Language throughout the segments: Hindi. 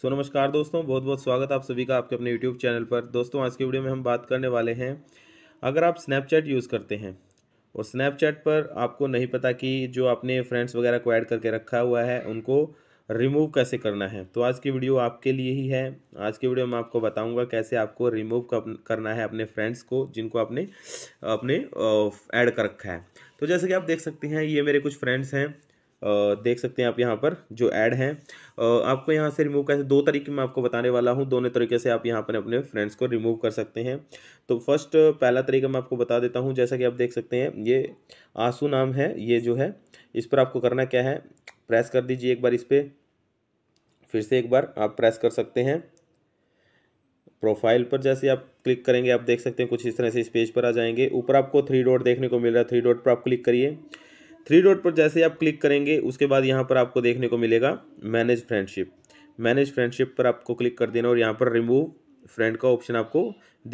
सो so, नमस्कार दोस्तों बहुत बहुत स्वागत आप सभी का आपके अपने यूट्यूब चैनल पर दोस्तों आज के वीडियो में हम बात करने वाले हैं अगर आप स्नैपचैट यूज़ करते हैं और स्नैपचैट पर आपको नहीं पता कि जो आपने फ्रेंड्स वगैरह को ऐड करके रखा हुआ है उनको रिमूव कैसे करना है तो आज की वीडियो आपके लिए ही है आज की वीडियो में आपको बताऊंगा कैसे आपको रिमूव करना है अपने फ्रेंड्स को जिनको आपने अपने ऐड कर रखा है तो जैसे कि आप देख सकते हैं ये मेरे कुछ फ्रेंड्स हैं देख सकते हैं आप यहाँ पर जो ऐड हैं आपको यहाँ से रिमूव कैसे दो तरीके मैं आपको बताने वाला हूँ दोनों तरीके से आप यहाँ पर अपने फ्रेंड्स को रिमूव कर सकते हैं तो फर्स्ट पहला तरीका मैं आपको बता देता हूँ जैसा कि आप देख सकते हैं ये आंसू नाम है ये जो है इस पर आपको करना क्या है प्रेस कर दीजिए एक बार इस पर फिर से एक बार आप प्रेस कर सकते हैं प्रोफाइल पर जैसे आप क्लिक करेंगे आप देख सकते हैं कुछ इस तरह से इस पेज पर आ जाएंगे ऊपर आपको थ्री डॉट देखने को मिल रहा है थ्री डॉट पर आप क्लिक करिए थ्री डॉट पर जैसे आप क्लिक करेंगे उसके बाद यहाँ पर आपको देखने को मिलेगा मैनेज फ्रेंडशिप मैनेज फ्रेंडशिप पर आपको क्लिक कर देना और यहाँ पर रिमूव फ्रेंड का ऑप्शन आपको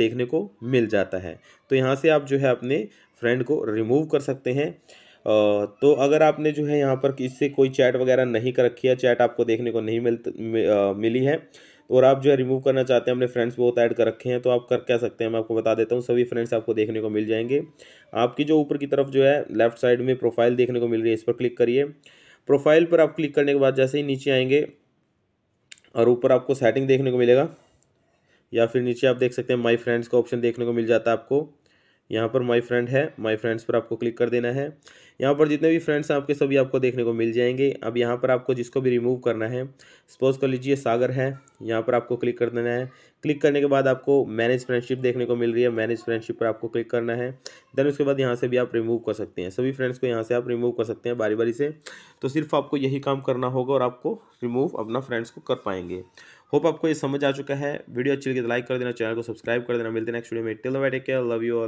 देखने को मिल जाता है तो यहाँ से आप जो है अपने फ्रेंड को रिमूव कर सकते हैं तो अगर आपने जो है यहाँ पर इससे कोई चैट वगैरह नहीं कर रखी है चैट आपको देखने को नहीं मिल मिली है और आप जो है रिमूव करना चाहते हैं अपने फ्रेंड्स बहुत ऐड कर रखे हैं तो आप कर क्या सकते हैं मैं आपको बता देता हूँ सभी फ्रेंड्स आपको देखने को मिल जाएंगे आपकी जो ऊपर की तरफ जो है लेफ्ट साइड में प्रोफाइल देखने को मिल रही है इस पर क्लिक करिए प्रोफाइल पर आप क्लिक करने के बाद जैसे ही नीचे आएंगे और ऊपर आपको सेटिंग देखने को मिलेगा या फिर नीचे आप देख सकते हैं माई फ्रेंड्स का ऑप्शन देखने को मिल जाता है आपको यहाँ पर माई फ्रेंड है माई फ्रेंड्स पर आपको क्लिक कर देना है यहाँ पर जितने भी फ्रेंड्स हैं आपके सभी आपको देखने को मिल जाएंगे अब यहाँ पर आपको जिसको भी रिमूव करना है सपोज कर लीजिए सागर है यहाँ पर आपको क्लिक कर देना है क्लिक करने के बाद आपको मैनेज फ्रेंडशिप देखने को मिल रही है मैनेज फ्रेंडशिप पर आपको क्लिक करना है देन उसके बाद यहाँ से भी आप रिमूव कर सकते हैं सभी फ्रेंड्स को यहाँ से आप रिमूव कर सकते हैं बारी बारी से तो सिर्फ आपको यही काम करना होगा और आपको रिमूव अपना फ्रेंड्स को कर पाएंगे होप आपको ये समझ आ चुका है वीडियो अच्छी लगी तो लाइक कर देना चैनल को सब्सक्राइब कर देना मिलते हैं नेक्स्ट वीडियो में till take care love you